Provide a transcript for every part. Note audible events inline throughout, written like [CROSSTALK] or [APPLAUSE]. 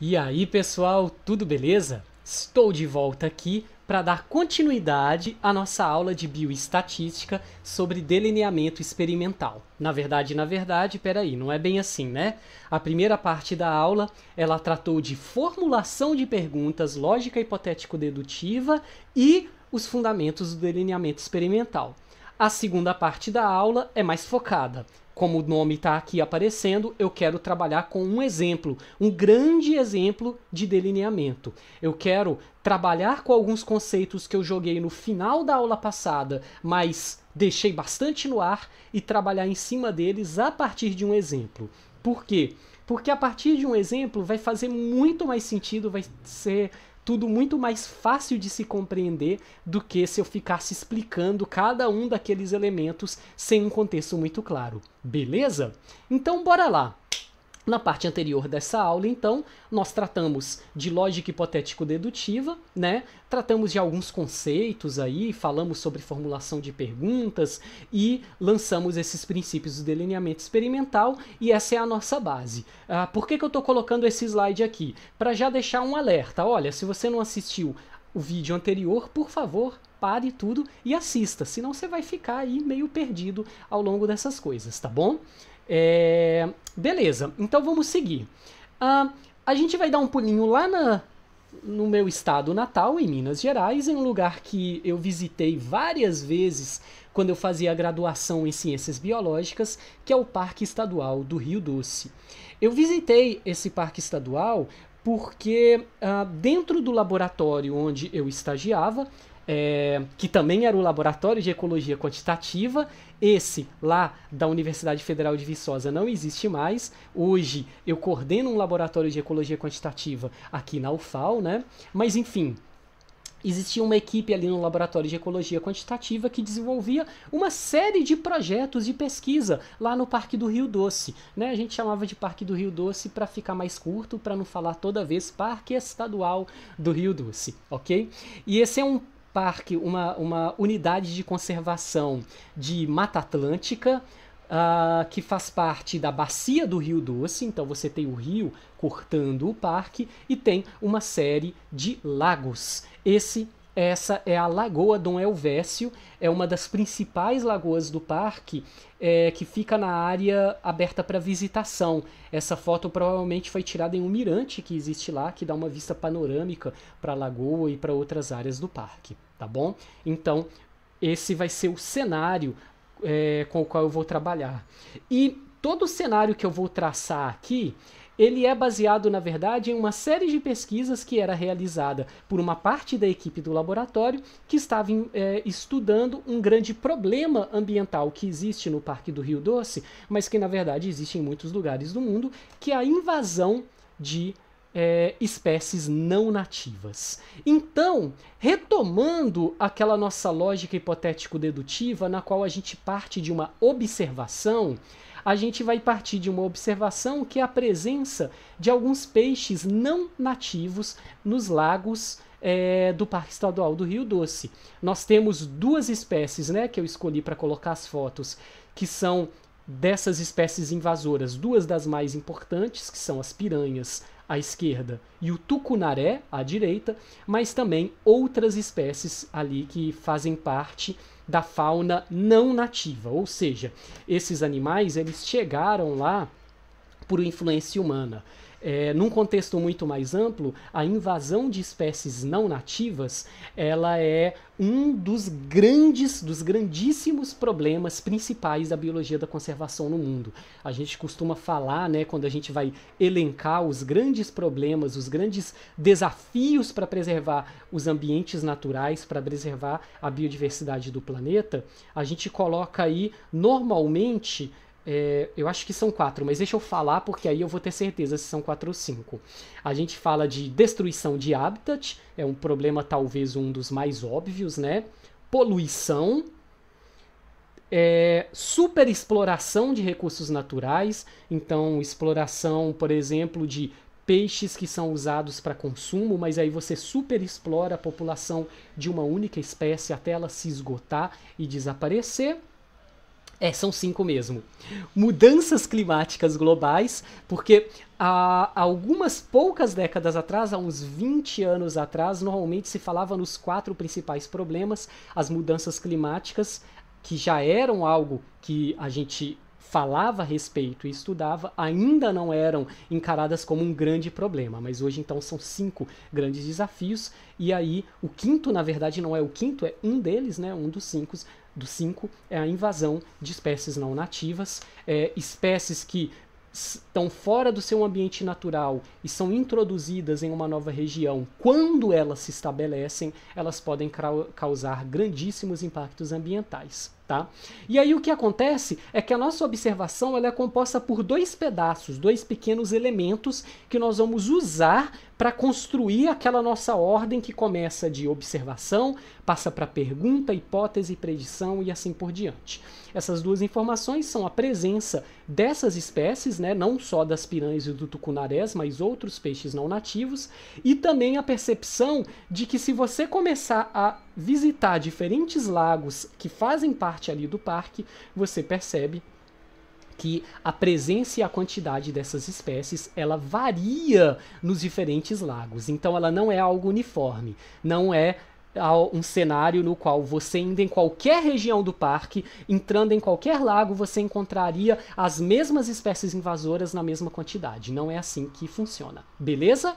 E aí, pessoal, tudo beleza? Estou de volta aqui para dar continuidade à nossa aula de bioestatística sobre delineamento experimental. Na verdade, na verdade, peraí, não é bem assim, né? A primeira parte da aula, ela tratou de formulação de perguntas, lógica hipotético-dedutiva e os fundamentos do delineamento experimental. A segunda parte da aula é mais focada, como o nome está aqui aparecendo, eu quero trabalhar com um exemplo, um grande exemplo de delineamento. Eu quero trabalhar com alguns conceitos que eu joguei no final da aula passada, mas deixei bastante no ar, e trabalhar em cima deles a partir de um exemplo. Por quê? Porque a partir de um exemplo vai fazer muito mais sentido, vai ser tudo muito mais fácil de se compreender do que se eu ficasse explicando cada um daqueles elementos sem um contexto muito claro. Beleza? Então bora lá. Na parte anterior dessa aula, então, nós tratamos de lógica hipotético-dedutiva, né? Tratamos de alguns conceitos aí, falamos sobre formulação de perguntas e lançamos esses princípios do delineamento experimental e essa é a nossa base. Ah, por que, que eu estou colocando esse slide aqui? Para já deixar um alerta. Olha, se você não assistiu o vídeo anterior, por favor, pare tudo e assista, senão você vai ficar aí meio perdido ao longo dessas coisas, tá bom? É, Beleza, então vamos seguir. Uh, a gente vai dar um pulinho lá na, no meu estado natal, em Minas Gerais, em um lugar que eu visitei várias vezes quando eu fazia a graduação em Ciências Biológicas, que é o Parque Estadual do Rio Doce. Eu visitei esse parque estadual porque, uh, dentro do laboratório onde eu estagiava, é, que também era o Laboratório de Ecologia Quantitativa. Esse lá da Universidade Federal de Viçosa não existe mais. Hoje eu coordeno um laboratório de ecologia quantitativa aqui na UFAL, né? Mas enfim, existia uma equipe ali no laboratório de ecologia quantitativa que desenvolvia uma série de projetos de pesquisa lá no Parque do Rio Doce, né? A gente chamava de Parque do Rio Doce para ficar mais curto, para não falar toda vez Parque Estadual do Rio Doce, OK? E esse é um parque, uma, uma unidade de conservação de Mata Atlântica, Uh, que faz parte da bacia do Rio Doce, então você tem o rio cortando o parque e tem uma série de lagos. Esse essa é a Lagoa Dom Elvésio, é uma das principais lagoas do parque é, que fica na área aberta para visitação. Essa foto provavelmente foi tirada em um mirante que existe lá, que dá uma vista panorâmica para a lagoa e para outras áreas do parque, tá bom? Então, esse vai ser o cenário é, com o qual eu vou trabalhar. E todo o cenário que eu vou traçar aqui, ele é baseado, na verdade, em uma série de pesquisas que era realizada por uma parte da equipe do laboratório que estava é, estudando um grande problema ambiental que existe no Parque do Rio Doce, mas que, na verdade, existe em muitos lugares do mundo, que é a invasão de é, espécies não nativas. Então, retomando aquela nossa lógica hipotético-dedutiva, na qual a gente parte de uma observação, a gente vai partir de uma observação que é a presença de alguns peixes não nativos nos lagos é, do Parque Estadual do Rio Doce. Nós temos duas espécies, né, que eu escolhi para colocar as fotos, que são dessas espécies invasoras, duas das mais importantes, que são as piranhas à esquerda e o tucunaré à direita, mas também outras espécies ali que fazem parte da fauna não nativa, ou seja, esses animais eles chegaram lá por influência humana. É, num contexto muito mais amplo, a invasão de espécies não nativas, ela é um dos grandes, dos grandíssimos problemas principais da biologia da conservação no mundo. A gente costuma falar, né, quando a gente vai elencar os grandes problemas, os grandes desafios para preservar os ambientes naturais, para preservar a biodiversidade do planeta, a gente coloca aí normalmente é, eu acho que são quatro, mas deixa eu falar porque aí eu vou ter certeza se são quatro ou cinco. A gente fala de destruição de habitat, é um problema talvez um dos mais óbvios, né? Poluição, é, superexploração de recursos naturais, então exploração, por exemplo, de peixes que são usados para consumo, mas aí você superexplora a população de uma única espécie até ela se esgotar e desaparecer é, são cinco mesmo. Mudanças climáticas globais, porque há algumas poucas décadas atrás, há uns 20 anos atrás, normalmente se falava nos quatro principais problemas: as mudanças climáticas, que já eram algo que a gente falava a respeito e estudava ainda não eram encaradas como um grande problema, mas hoje então são cinco grandes desafios e aí o quinto na verdade não é o quinto é um deles, né, um dos cinco do 5 é a invasão de espécies não nativas, é, espécies que estão fora do seu ambiente natural e são introduzidas em uma nova região, quando elas se estabelecem, elas podem causar grandíssimos impactos ambientais. Tá? E aí o que acontece é que a nossa observação ela é composta por dois pedaços, dois pequenos elementos que nós vamos usar para construir aquela nossa ordem que começa de observação, passa para pergunta, hipótese, predição e assim por diante. Essas duas informações são a presença dessas espécies, né, não só das piranhas e do tucunarés, mas outros peixes não nativos, e também a percepção de que se você começar a visitar diferentes lagos que fazem parte ali do parque, você percebe que a presença e a quantidade dessas espécies ela varia nos diferentes lagos. Então ela não é algo uniforme, não é um cenário no qual você indo em qualquer região do parque, entrando em qualquer lago, você encontraria as mesmas espécies invasoras na mesma quantidade. Não é assim que funciona. Beleza?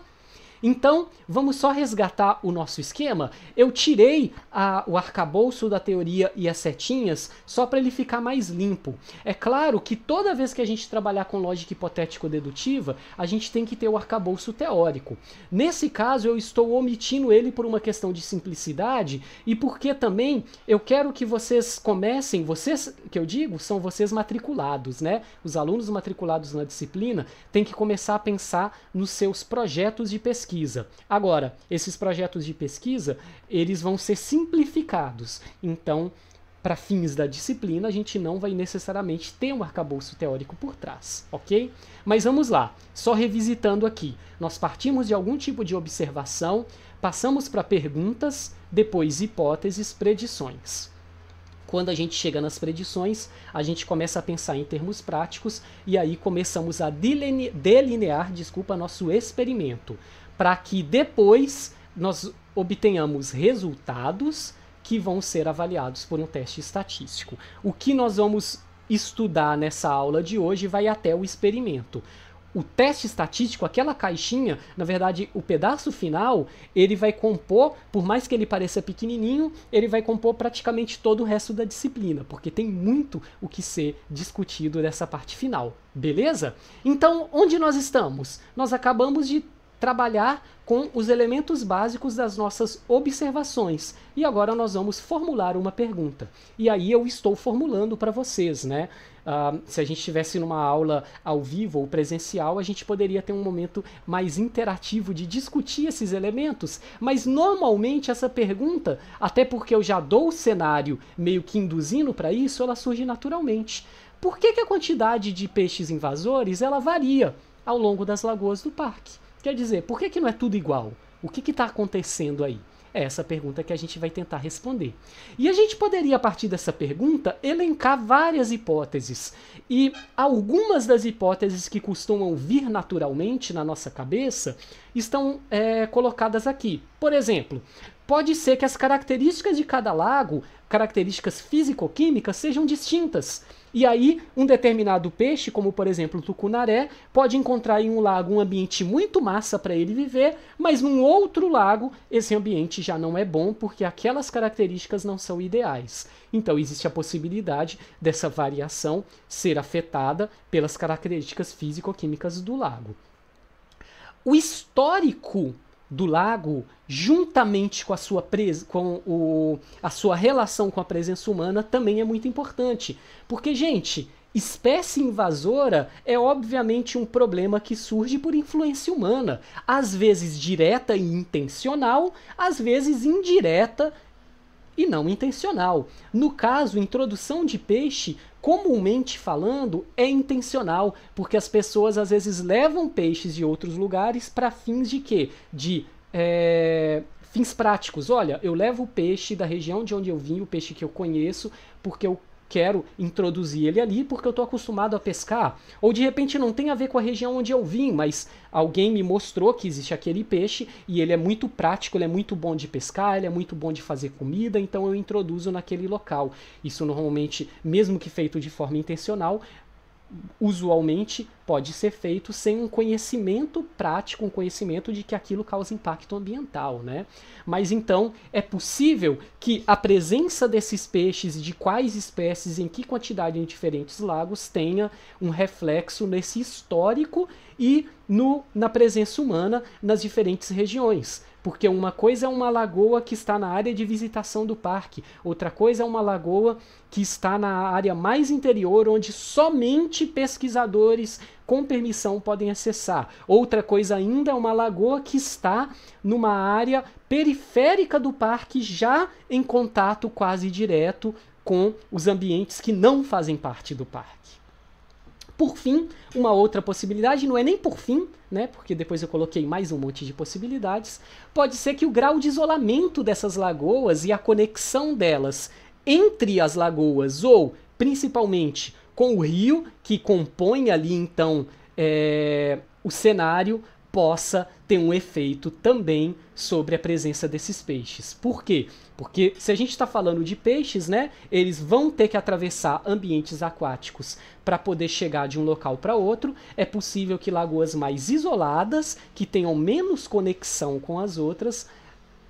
Então, vamos só resgatar o nosso esquema. Eu tirei a, o arcabouço da teoria e as setinhas só para ele ficar mais limpo. É claro que toda vez que a gente trabalhar com lógica hipotético-dedutiva, a gente tem que ter o arcabouço teórico. Nesse caso, eu estou omitindo ele por uma questão de simplicidade e porque também eu quero que vocês comecem, vocês, que eu digo, são vocês matriculados, né? Os alunos matriculados na disciplina têm que começar a pensar nos seus projetos de pesquisa pesquisa. Agora, esses projetos de pesquisa, eles vão ser simplificados. Então, para fins da disciplina, a gente não vai necessariamente ter um arcabouço teórico por trás, ok? Mas vamos lá, só revisitando aqui. Nós partimos de algum tipo de observação, passamos para perguntas, depois hipóteses, predições. Quando a gente chega nas predições, a gente começa a pensar em termos práticos e aí começamos a delinear, delinear desculpa, nosso experimento para que depois nós obtenhamos resultados que vão ser avaliados por um teste estatístico. O que nós vamos estudar nessa aula de hoje vai até o experimento. O teste estatístico, aquela caixinha, na verdade, o pedaço final, ele vai compor, por mais que ele pareça pequenininho, ele vai compor praticamente todo o resto da disciplina, porque tem muito o que ser discutido nessa parte final, beleza? Então, onde nós estamos? Nós acabamos de trabalhar com os elementos básicos das nossas observações. E agora nós vamos formular uma pergunta. E aí eu estou formulando para vocês, né? Uh, se a gente estivesse numa aula ao vivo ou presencial, a gente poderia ter um momento mais interativo de discutir esses elementos, mas normalmente essa pergunta, até porque eu já dou o cenário meio que induzindo para isso, ela surge naturalmente. Por que, que a quantidade de peixes invasores ela varia ao longo das lagoas do parque? Quer dizer, por que, que não é tudo igual? O que está acontecendo aí? É essa pergunta que a gente vai tentar responder. E a gente poderia, a partir dessa pergunta, elencar várias hipóteses. E algumas das hipóteses que costumam vir naturalmente na nossa cabeça estão é, colocadas aqui. Por exemplo, pode ser que as características de cada lago, características físico-químicas, sejam distintas. E aí, um determinado peixe, como por exemplo o tucunaré, pode encontrar em um lago um ambiente muito massa para ele viver, mas num outro lago esse ambiente já não é bom porque aquelas características não são ideais. Então, existe a possibilidade dessa variação ser afetada pelas características físico-químicas do lago. O histórico do lago, juntamente com a sua pres com o, a sua relação com a presença humana, também é muito importante. Porque, gente, espécie invasora é obviamente um problema que surge por influência humana, às vezes direta e intencional, às vezes indireta e não intencional. No caso, introdução de peixe, comumente falando, é intencional, porque as pessoas às vezes levam peixes de outros lugares para fins de quê? De é, fins práticos. Olha, eu levo o peixe da região de onde eu vim, o peixe que eu conheço, porque eu quero introduzir ele ali porque eu estou acostumado a pescar. Ou de repente não tem a ver com a região onde eu vim, mas alguém me mostrou que existe aquele peixe e ele é muito prático, ele é muito bom de pescar, ele é muito bom de fazer comida, então eu introduzo naquele local. Isso normalmente, mesmo que feito de forma intencional, usualmente pode ser feito sem um conhecimento prático, um conhecimento de que aquilo causa impacto ambiental, né? Mas então é possível que a presença desses peixes, de quais espécies, em que quantidade em diferentes lagos, tenha um reflexo nesse histórico e no, na presença humana nas diferentes regiões. Porque uma coisa é uma lagoa que está na área de visitação do parque, outra coisa é uma lagoa que está na área mais interior, onde somente pesquisadores com permissão podem acessar. Outra coisa ainda é uma lagoa que está numa área periférica do parque, já em contato quase direto com os ambientes que não fazem parte do parque. Por fim, uma outra possibilidade, não é nem por fim, né? Porque depois eu coloquei mais um monte de possibilidades. Pode ser que o grau de isolamento dessas lagoas e a conexão delas entre as lagoas ou principalmente com o rio que compõe ali então é, o cenário possa ter um efeito também sobre a presença desses peixes. Por quê? Porque se a gente está falando de peixes, né, eles vão ter que atravessar ambientes aquáticos para poder chegar de um local para outro. É possível que lagoas mais isoladas, que tenham menos conexão com as outras,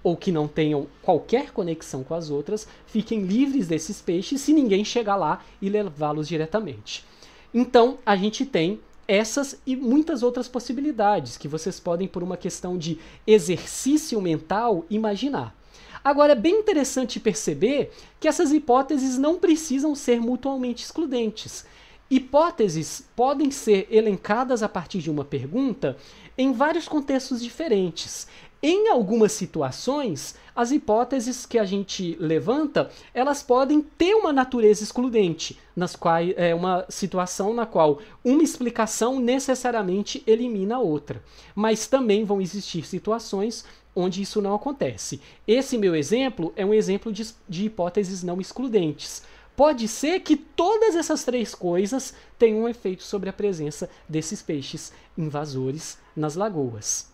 ou que não tenham qualquer conexão com as outras, fiquem livres desses peixes se ninguém chegar lá e levá-los diretamente. Então a gente tem essas e muitas outras possibilidades que vocês podem, por uma questão de exercício mental, imaginar. Agora, é bem interessante perceber que essas hipóteses não precisam ser mutualmente excludentes. Hipóteses podem ser elencadas a partir de uma pergunta em vários contextos diferentes. Em algumas situações, as hipóteses que a gente levanta, elas podem ter uma natureza excludente, nas quais é uma situação na qual uma explicação necessariamente elimina a outra. Mas também vão existir situações onde isso não acontece. Esse meu exemplo é um exemplo de, de hipóteses não excludentes. Pode ser que todas essas três coisas tenham um efeito sobre a presença desses peixes invasores nas lagoas.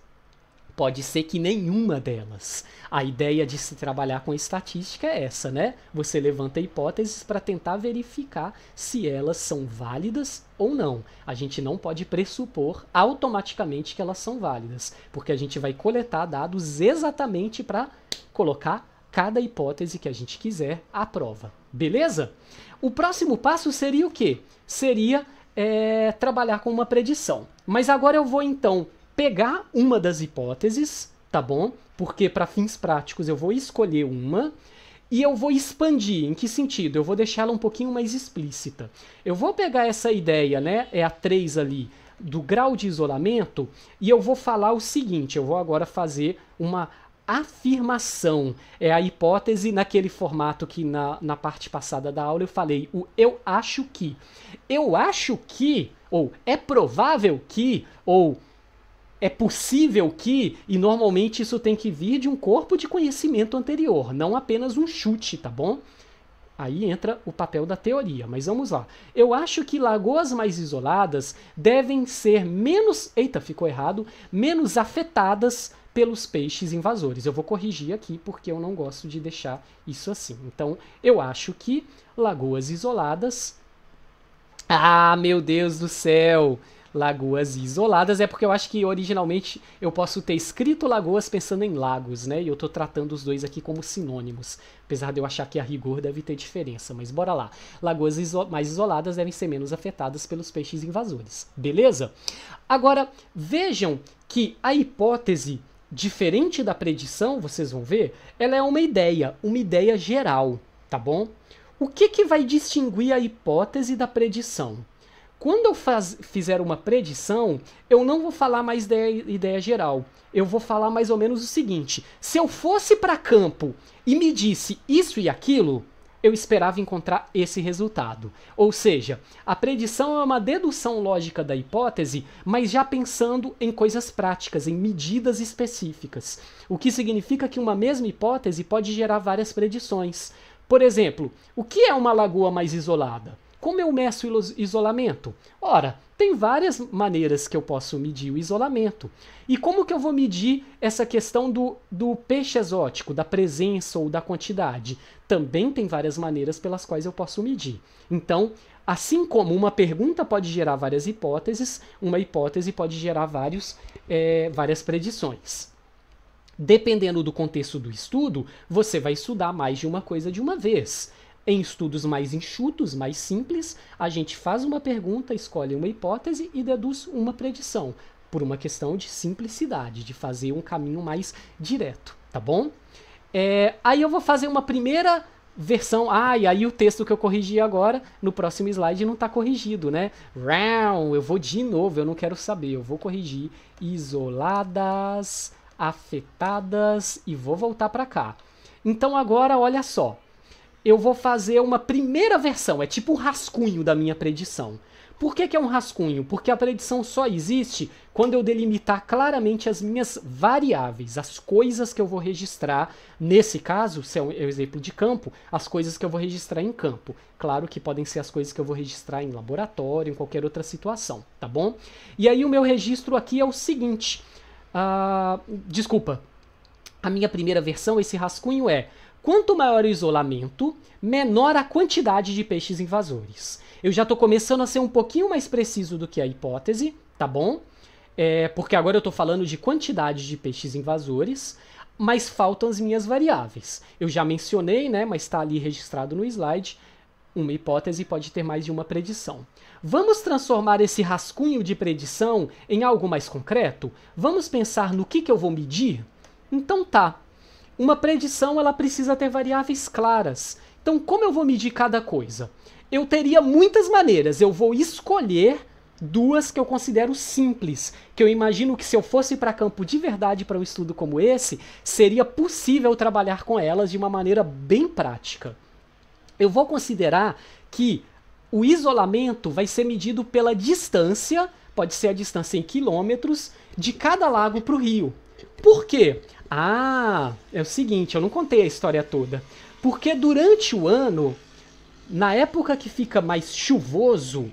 Pode ser que nenhuma delas. A ideia de se trabalhar com estatística é essa, né? Você levanta hipóteses para tentar verificar se elas são válidas ou não. A gente não pode pressupor automaticamente que elas são válidas, porque a gente vai coletar dados exatamente para colocar cada hipótese que a gente quiser à prova. Beleza? O próximo passo seria o quê? Seria é, trabalhar com uma predição. Mas agora eu vou então pegar uma das hipóteses, tá bom? Porque para fins práticos eu vou escolher uma e eu vou expandir. Em que sentido? Eu vou deixá-la um pouquinho mais explícita. Eu vou pegar essa ideia, né? É a 3 ali do grau de isolamento e eu vou falar o seguinte, eu vou agora fazer uma afirmação. É a hipótese naquele formato que na, na parte passada da aula eu falei, o eu acho que. Eu acho que, ou é provável que, ou é possível que, e normalmente isso tem que vir de um corpo de conhecimento anterior, não apenas um chute, tá bom? Aí entra o papel da teoria, mas vamos lá. Eu acho que lagoas mais isoladas devem ser menos, eita, ficou errado, menos afetadas pelos peixes invasores. Eu vou corrigir aqui porque eu não gosto de deixar isso assim. Então, eu acho que lagoas isoladas Ah, meu Deus do céu! lagoas isoladas. É porque eu acho que originalmente eu posso ter escrito lagoas pensando em lagos, né? E eu tô tratando os dois aqui como sinônimos. Apesar de eu achar que a rigor deve ter diferença, mas bora lá. Lagoas iso mais isoladas devem ser menos afetadas pelos peixes invasores, beleza? Agora, vejam que a hipótese diferente da predição, vocês vão ver, ela é uma ideia, uma ideia geral, tá bom? O que, que vai distinguir a hipótese da predição? Quando eu faz, fizer uma predição, eu não vou falar mais ideia, ideia geral. Eu vou falar mais ou menos o seguinte: se eu fosse para campo e me disse isso e aquilo, eu esperava encontrar esse resultado. Ou seja, a predição é uma dedução lógica da hipótese, mas já pensando em coisas práticas, em medidas específicas. O que significa que uma mesma hipótese pode gerar várias predições. Por exemplo, o que é uma lagoa mais isolada? Como eu meço o isolamento? Ora, tem várias maneiras que eu posso medir o isolamento. E como que eu vou medir essa questão do, do peixe exótico, da presença ou da quantidade? Também tem várias maneiras pelas quais eu posso medir. Então, assim como uma pergunta pode gerar várias hipóteses, uma hipótese pode gerar vários, é, várias predições. Dependendo do contexto do estudo, você vai estudar mais de uma coisa de uma vez. Em estudos mais enxutos, mais simples, a gente faz uma pergunta, escolhe uma hipótese e deduz uma predição, por uma questão de simplicidade, de fazer um caminho mais direto, tá bom? É, aí eu vou fazer uma primeira versão. Ah, e aí o texto que eu corrigi agora, no próximo slide, não está corrigido, né? Round, eu vou de novo, eu não quero saber, eu vou corrigir. Isoladas, afetadas e vou voltar para cá. Então agora, olha só eu vou fazer uma primeira versão, é tipo um rascunho da minha predição. Por que, que, é um rascunho? Porque a predição só existe quando eu delimitar claramente as minhas variáveis, as coisas que eu vou registrar. Nesse caso, se é o é um exemplo de campo, as coisas que eu vou registrar em campo. Claro que podem ser as coisas que eu vou registrar em laboratório, em qualquer outra situação, tá bom? E aí o meu registro aqui é o seguinte. Uh, desculpa. A minha primeira versão, esse rascunho é Quanto maior o isolamento, menor a quantidade de peixes invasores. Eu já estou começando a ser um pouquinho mais preciso do que a hipótese, tá bom? É, porque agora eu estou falando de quantidade de peixes invasores, mas faltam as minhas variáveis. Eu já mencionei, né, mas está ali registrado no slide, uma hipótese pode ter mais de uma predição. Vamos transformar esse rascunho de predição em algo mais concreto? Vamos pensar no que, que eu vou medir? Então tá, uma predição ela precisa ter variáveis claras. Então, como eu vou medir cada coisa? Eu teria muitas maneiras. Eu vou escolher duas que eu considero simples, que eu imagino que se eu fosse para campo de verdade para um estudo como esse, seria possível trabalhar com elas de uma maneira bem prática. Eu vou considerar que o isolamento vai ser medido pela distância, pode ser a distância em quilômetros, de cada lago para o rio. Por quê? Ah, é o seguinte, eu não contei a história toda. Porque durante o ano, na época que fica mais chuvoso,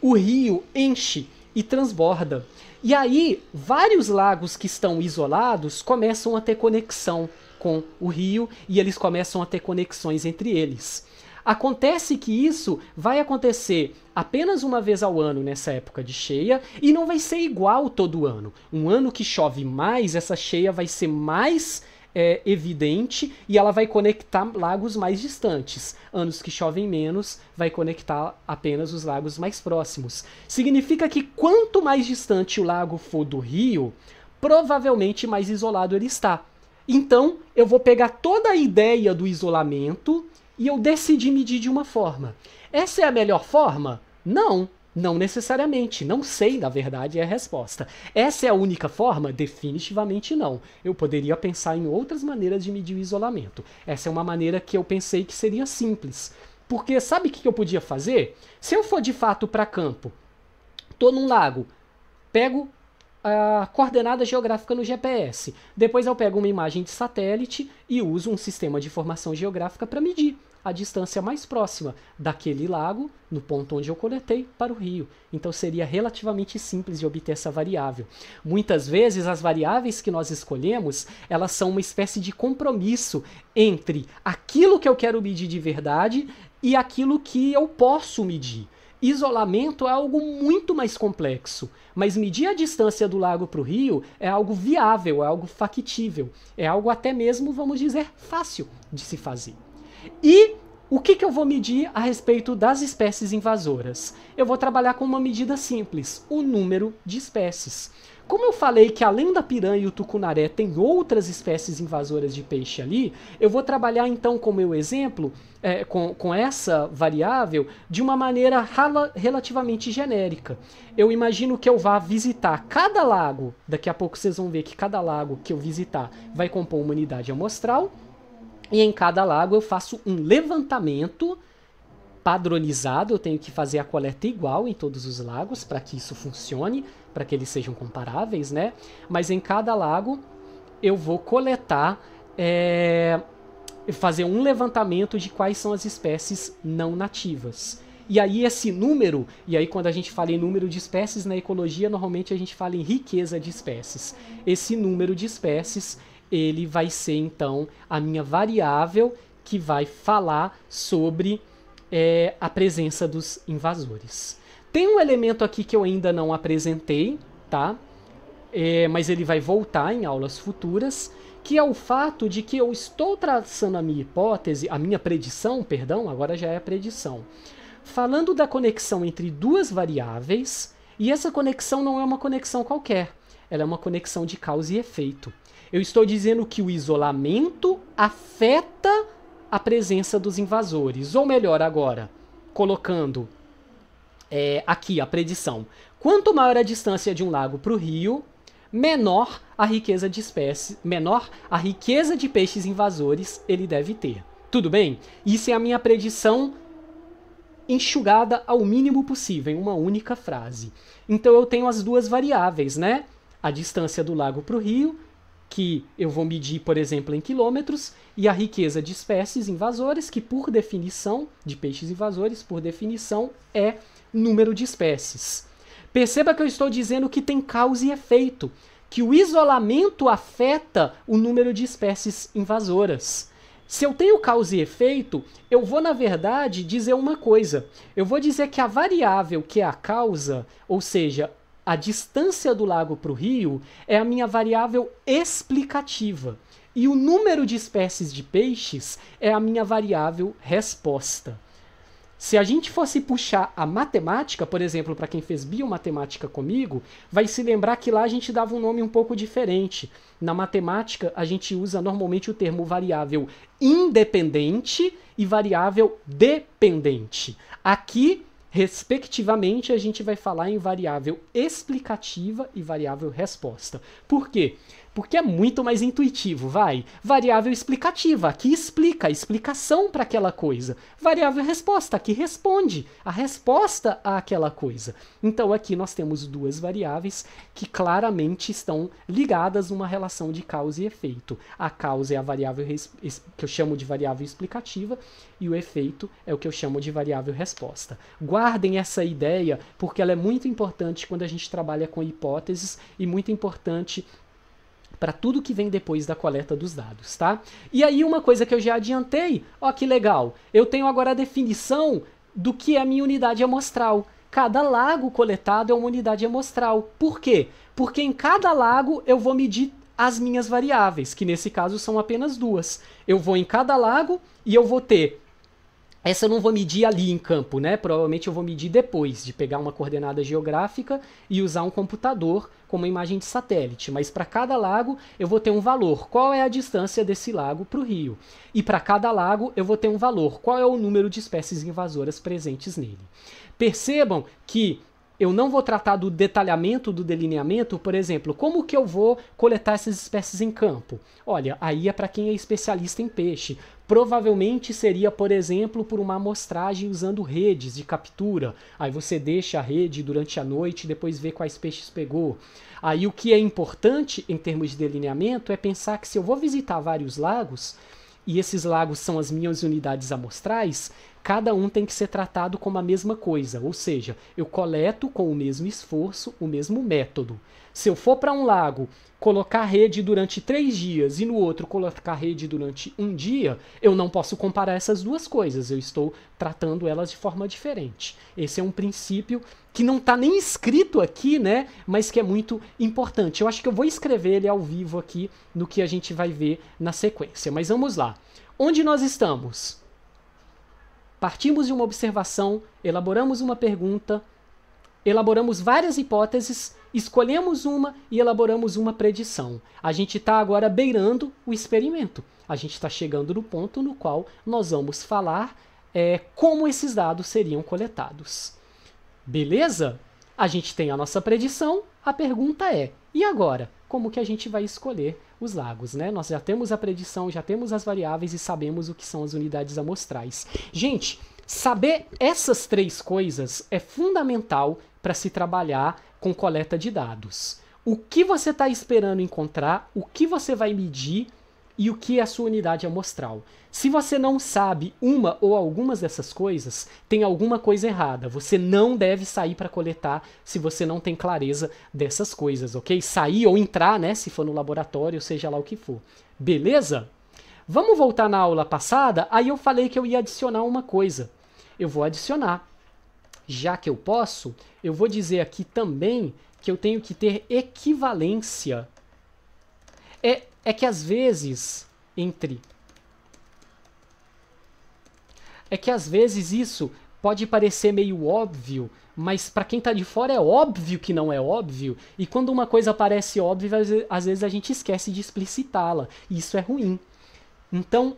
o rio enche e transborda. E aí, vários lagos que estão isolados começam a ter conexão com o rio e eles começam a ter conexões entre eles. Acontece que isso vai acontecer apenas uma vez ao ano nessa época de cheia e não vai ser igual todo ano. Um ano que chove mais, essa cheia vai ser mais é, evidente e ela vai conectar lagos mais distantes. Anos que chovem menos, vai conectar apenas os lagos mais próximos. Significa que quanto mais distante o lago for do rio, provavelmente mais isolado ele está. Então, eu vou pegar toda a ideia do isolamento e eu decidi medir de uma forma. Essa é a melhor forma? Não, não necessariamente. Não sei, na verdade, é a resposta. Essa é a única forma? Definitivamente não. Eu poderia pensar em outras maneiras de medir o isolamento. Essa é uma maneira que eu pensei que seria simples. Porque sabe o que eu podia fazer? Se eu for de fato para campo, estou num lago, pego a coordenada geográfica no GPS. Depois eu pego uma imagem de satélite e uso um sistema de informação geográfica para medir a distância mais próxima daquele lago, no ponto onde eu coletei, para o rio. Então seria relativamente simples de obter essa variável. Muitas vezes as variáveis que nós escolhemos, elas são uma espécie de compromisso entre aquilo que eu quero medir de verdade e aquilo que eu posso medir. Isolamento é algo muito mais complexo, mas medir a distância do lago para o rio é algo viável, é algo factível, é algo até mesmo, vamos dizer, fácil de se fazer. E o que, que eu vou medir a respeito das espécies invasoras? Eu vou trabalhar com uma medida simples, o número de espécies. Como eu falei que além da piranha e o tucunaré tem outras espécies invasoras de peixe ali, eu vou trabalhar então com meu exemplo, é, com, com essa variável, de uma maneira rala, relativamente genérica. Eu imagino que eu vá visitar cada lago, daqui a pouco vocês vão ver que cada lago que eu visitar vai compor uma unidade amostral, e em cada lago eu faço um levantamento padronizado, eu tenho que fazer a coleta igual em todos os lagos para que isso funcione, para que eles sejam comparáveis, né? Mas em cada lago eu vou coletar, é, fazer um levantamento de quais são as espécies não nativas. E aí esse número, e aí quando a gente fala em número de espécies na ecologia, normalmente a gente fala em riqueza de espécies. Esse número de espécies ele vai ser então a minha variável que vai falar sobre é, a presença dos invasores. Tem um elemento aqui que eu ainda não apresentei, tá? É, mas ele vai voltar em aulas futuras, que é o fato de que eu estou traçando a minha hipótese, a minha predição, perdão, agora já é a predição, falando da conexão entre duas variáveis, e essa conexão não é uma conexão qualquer, ela é uma conexão de causa e efeito. Eu estou dizendo que o isolamento afeta a presença dos invasores. Ou melhor, agora, colocando é, aqui a predição: quanto maior a distância de um lago para o rio, menor a riqueza de espécies, menor a riqueza de peixes invasores ele deve ter. Tudo bem? Isso é a minha predição enxugada ao mínimo possível em uma única frase. Então eu tenho as duas variáveis, né? A distância do lago para o rio que eu vou medir, por exemplo, em quilômetros, e a riqueza de espécies invasoras, que por definição, de peixes invasores, por definição, é número de espécies. Perceba que eu estou dizendo que tem causa e efeito, que o isolamento afeta o número de espécies invasoras. Se eu tenho causa e efeito, eu vou, na verdade, dizer uma coisa. Eu vou dizer que a variável que é a causa, ou seja, a distância do lago para o rio é a minha variável explicativa. E o número de espécies de peixes é a minha variável resposta. Se a gente fosse puxar a matemática, por exemplo, para quem fez biomatemática comigo, vai se lembrar que lá a gente dava um nome um pouco diferente. Na matemática, a gente usa normalmente o termo variável independente e variável dependente. Aqui, Respectivamente, a gente vai falar em variável explicativa e variável resposta. Por quê? porque é muito mais intuitivo, vai. Variável explicativa, que explica, explicação para aquela coisa. Variável resposta, que responde, a resposta àquela coisa. Então aqui nós temos duas variáveis que claramente estão ligadas numa relação de causa e efeito. A causa é a variável que eu chamo de variável explicativa e o efeito é o que eu chamo de variável resposta. Guardem essa ideia porque ela é muito importante quando a gente trabalha com hipóteses e muito importante para tudo que vem depois da coleta dos dados, tá? E aí uma coisa que eu já adiantei, ó que legal, eu tenho agora a definição do que é a minha unidade amostral. Cada lago coletado é uma unidade amostral. Por quê? Porque em cada lago eu vou medir as minhas variáveis, que nesse caso são apenas duas. Eu vou em cada lago e eu vou ter essa eu não vou medir ali em campo, né? Provavelmente eu vou medir depois de pegar uma coordenada geográfica e usar um computador como imagem de satélite. Mas para cada lago eu vou ter um valor. Qual é a distância desse lago para o rio? E para cada lago eu vou ter um valor. Qual é o número de espécies invasoras presentes nele? Percebam que eu não vou tratar do detalhamento do delineamento, por exemplo, como que eu vou coletar essas espécies em campo? Olha, aí é para quem é especialista em peixe. Provavelmente seria, por exemplo, por uma amostragem usando redes de captura. Aí você deixa a rede durante a noite, depois vê quais peixes pegou. Aí o que é importante em termos de delineamento é pensar que se eu vou visitar vários lagos, e esses lagos são as minhas unidades amostrais, cada um tem que ser tratado como a mesma coisa, ou seja, eu coleto com o mesmo esforço, o mesmo método. Se eu for para um lago colocar rede durante três dias e no outro colocar rede durante um dia, eu não posso comparar essas duas coisas, eu estou tratando elas de forma diferente. Esse é um princípio que não está nem escrito aqui, né? Mas que é muito importante. Eu acho que eu vou escrever ele ao vivo aqui no que a gente vai ver na sequência. Mas vamos lá. Onde nós estamos? Partimos de uma observação, elaboramos uma pergunta, elaboramos várias hipóteses, escolhemos uma e elaboramos uma predição. A gente está agora beirando o experimento. A gente está chegando no ponto no qual nós vamos falar é, como esses dados seriam coletados. Beleza? A gente tem a nossa predição, a pergunta é: e agora? como que a gente vai escolher os lagos, né? Nós já temos a predição, já temos as variáveis e sabemos o que são as unidades amostrais. Gente, saber essas três coisas é fundamental para se trabalhar com coleta de dados. O que você está esperando encontrar, o que você vai medir e o que é a sua unidade amostral. Se você não sabe uma ou algumas dessas coisas, tem alguma coisa errada. Você não deve sair para coletar se você não tem clareza dessas coisas, ok? Sair ou entrar, né? Se for no laboratório, seja lá o que for. Beleza? Vamos voltar na aula passada? Aí eu falei que eu ia adicionar uma coisa. Eu vou adicionar. Já que eu posso, eu vou dizer aqui também que eu tenho que ter equivalência. É é que às vezes entre é que às vezes isso pode parecer meio óbvio, mas para quem tá de fora é óbvio que não é óbvio, e quando uma coisa parece óbvia, às vezes a gente esquece de explicitá-la, e isso é ruim. Então,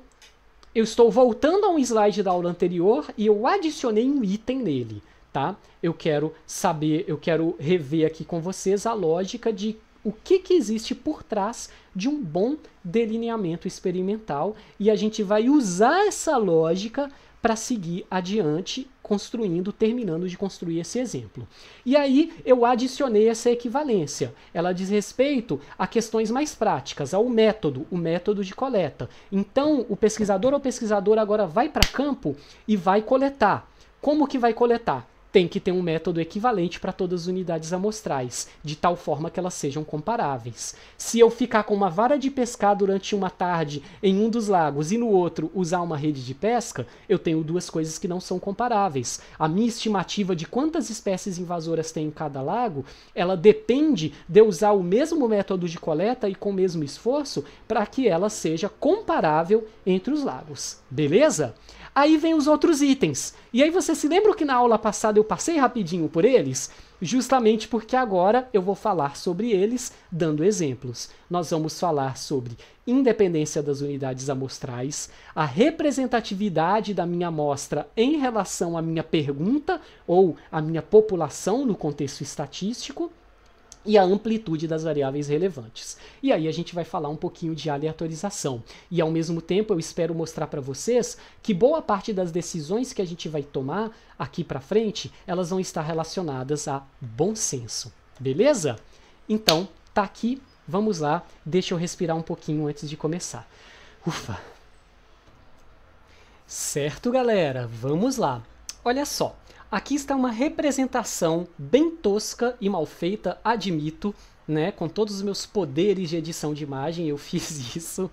eu estou voltando a um slide da aula anterior e eu adicionei um item nele, tá? Eu quero saber, eu quero rever aqui com vocês a lógica de o que, que existe por trás de um bom delineamento experimental e a gente vai usar essa lógica para seguir adiante, construindo, terminando de construir esse exemplo. E aí eu adicionei essa equivalência. Ela diz respeito a questões mais práticas, ao método, o método de coleta. Então, o pesquisador ou pesquisadora agora vai para campo e vai coletar. Como que vai coletar? tem que ter um método equivalente para todas as unidades amostrais, de tal forma que elas sejam comparáveis. Se eu ficar com uma vara de pescar durante uma tarde em um dos lagos e no outro usar uma rede de pesca, eu tenho duas coisas que não são comparáveis. A minha estimativa de quantas espécies invasoras tem em cada lago, ela depende de eu usar o mesmo método de coleta e com o mesmo esforço para que ela seja comparável entre os lagos. Beleza? Aí vem os outros itens. E aí você se lembra que na aula passada eu passei rapidinho por eles? Justamente porque agora eu vou falar sobre eles dando exemplos. Nós vamos falar sobre independência das unidades amostrais, a representatividade da minha amostra em relação à minha pergunta ou à minha população no contexto estatístico e a amplitude das variáveis relevantes. E aí a gente vai falar um pouquinho de aleatorização. E ao mesmo tempo eu espero mostrar para vocês que boa parte das decisões que a gente vai tomar aqui para frente, elas vão estar relacionadas a bom senso. Beleza? Então, tá aqui, vamos lá. Deixa eu respirar um pouquinho antes de começar. Ufa. Certo, galera, vamos lá. Olha só, Aqui está uma representação bem tosca e mal feita, admito, né? Com todos os meus poderes de edição de imagem, eu [LAUGHS] fiz isso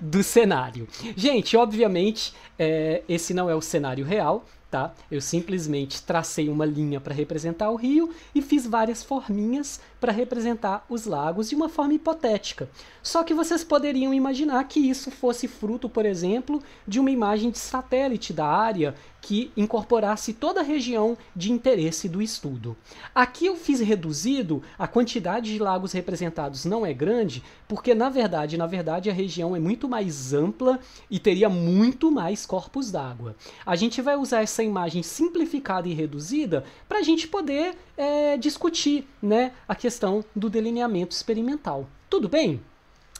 do cenário. Gente, obviamente, é, esse não é o cenário real, tá? Eu simplesmente tracei uma linha para representar o rio e fiz várias forminhas para representar os lagos de uma forma hipotética. Só que vocês poderiam imaginar que isso fosse fruto, por exemplo, de uma imagem de satélite da área que incorporasse toda a região de interesse do estudo. Aqui eu fiz reduzido, a quantidade de lagos representados não é grande, porque na verdade, na verdade a região é muito muito mais ampla e teria muito mais corpos d'água. A gente vai usar essa imagem simplificada e reduzida para a gente poder é, discutir né, a questão do delineamento experimental. Tudo bem?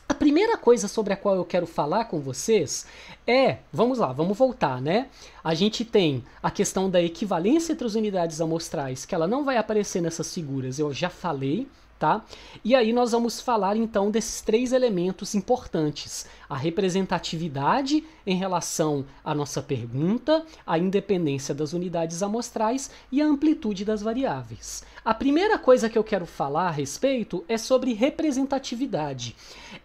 A primeira coisa sobre a qual eu quero falar com vocês é, vamos lá, vamos voltar, né? A gente tem a questão da equivalência entre as unidades amostrais, que ela não vai aparecer nessas figuras, eu já falei, tá? E aí nós vamos falar então desses três elementos importantes: a representatividade em relação à nossa pergunta, a independência das unidades amostrais e a amplitude das variáveis. A primeira coisa que eu quero falar a respeito é sobre representatividade.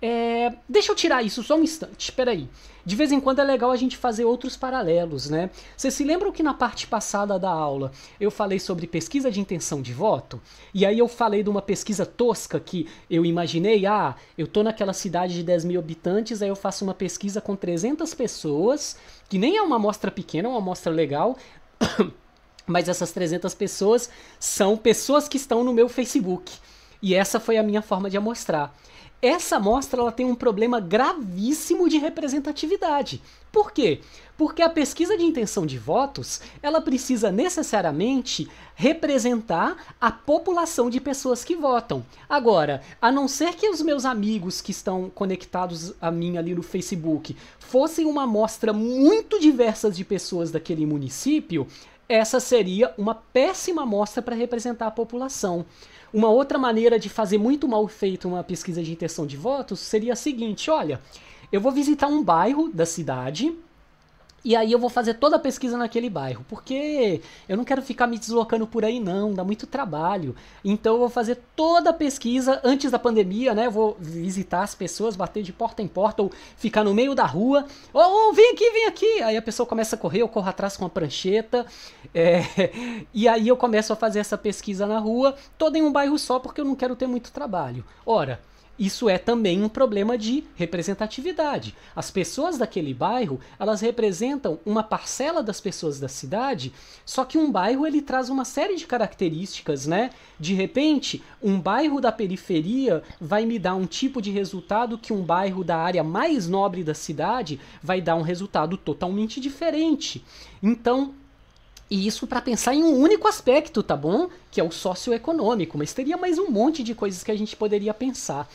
É... Deixa eu tirar isso só um instante, peraí. aí de vez em quando é legal a gente fazer outros paralelos, né? Vocês se lembram que na parte passada da aula eu falei sobre pesquisa de intenção de voto? E aí eu falei de uma pesquisa tosca que eu imaginei, ah, eu tô naquela cidade de 10 mil habitantes, aí eu faço uma pesquisa com 300 pessoas, que nem é uma amostra pequena, é uma amostra legal. [COUGHS] Mas essas 300 pessoas são pessoas que estão no meu Facebook. E essa foi a minha forma de amostrar. Essa amostra ela tem um problema gravíssimo de representatividade. Por quê? Porque a pesquisa de intenção de votos, ela precisa necessariamente representar a população de pessoas que votam. Agora, a não ser que os meus amigos que estão conectados a mim ali no Facebook fossem uma amostra muito diversa de pessoas daquele município, essa seria uma péssima amostra para representar a população. Uma outra maneira de fazer muito mal feito uma pesquisa de intenção de votos seria a seguinte: olha, eu vou visitar um bairro da cidade e aí eu vou fazer toda a pesquisa naquele bairro, porque eu não quero ficar me deslocando por aí não, dá muito trabalho. Então eu vou fazer toda a pesquisa antes da pandemia, né? Eu vou visitar as pessoas, bater de porta em porta ou ficar no meio da rua. Ô, oh, oh, vem aqui, vem aqui. Aí a pessoa começa a correr, eu corro atrás com a prancheta. [LAUGHS] É... e aí eu começo a fazer essa pesquisa na rua, toda em um bairro só, porque eu não quero ter muito trabalho. Ora, isso é também um problema de representatividade. As pessoas daquele bairro, elas representam uma parcela das pessoas da cidade, só que um bairro ele traz uma série de características, né? De repente, um bairro da periferia vai me dar um tipo de resultado que um bairro da área mais nobre da cidade vai dar um resultado totalmente diferente. Então, e isso para pensar em um único aspecto, tá bom? Que é o socioeconômico, mas teria mais um monte de coisas que a gente poderia pensar.